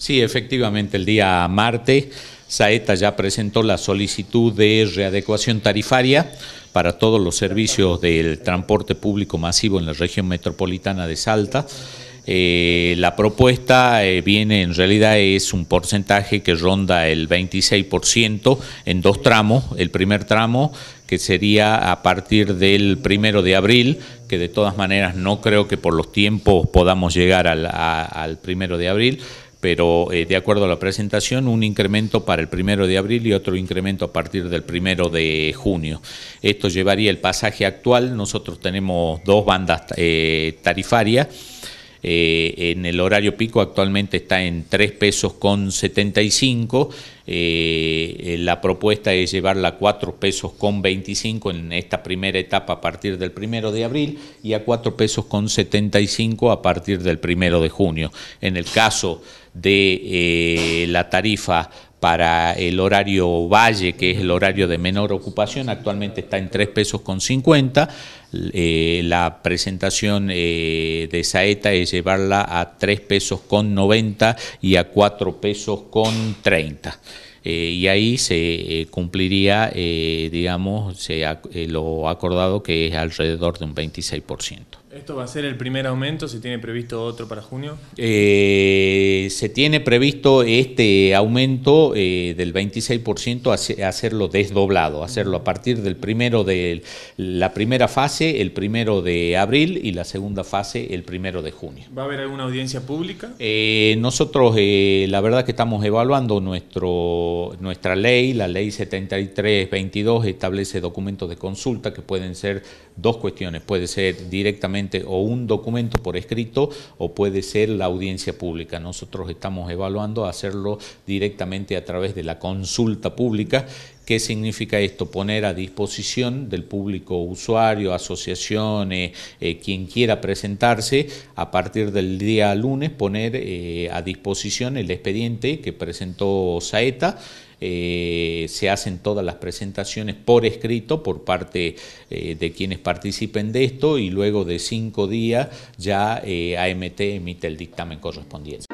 Sí, efectivamente, el día martes Saeta ya presentó la solicitud de readecuación tarifaria para todos los servicios del transporte público masivo en la región metropolitana de Salta. Eh, la propuesta eh, viene, en realidad es un porcentaje que ronda el 26% en dos tramos. El primer tramo que sería a partir del primero de abril, que de todas maneras no creo que por los tiempos podamos llegar al, al primero de abril, pero eh, de acuerdo a la presentación, un incremento para el primero de abril y otro incremento a partir del primero de junio. Esto llevaría el pasaje actual, nosotros tenemos dos bandas eh, tarifarias, eh, en el horario pico actualmente está en 3 pesos con 75. Eh, la propuesta es llevarla a 4 pesos con 25 en esta primera etapa a partir del primero de abril y a 4 pesos con 75 a partir del primero de junio. En el caso de eh, la tarifa para el horario valle, que es el horario de menor ocupación, actualmente está en 3 pesos con 50. Eh, la presentación eh, de Saeta es llevarla a 3 pesos con 90 y a 4 pesos con 30. Eh, y ahí se eh, cumpliría, digamos, se, lo acordado que es alrededor de un 26%. ¿Esto va a ser el primer aumento? ¿Se tiene previsto otro para junio? Eh, se tiene previsto este aumento eh, del 26% hacerlo desdoblado, hacerlo a partir del primero de la primera fase, el primero de abril y la segunda fase, el primero de junio. ¿Va a haber alguna audiencia pública? Eh, nosotros, la verdad que estamos evaluando nuestro, nuestra ley, la ley 7322 establece documentos de consulta que pueden ser dos cuestiones, puede ser directamente o un documento por escrito o puede ser la audiencia pública. Nosotros estamos evaluando hacerlo directamente a través de la consulta pública ¿Qué significa esto? Poner a disposición del público usuario, asociaciones, eh, quien quiera presentarse, a partir del día lunes poner eh, a disposición el expediente que presentó Saeta. Eh, se hacen todas las presentaciones por escrito por parte de quienes participen de esto y luego de cinco días ya AMT emite el dictamen correspondiente.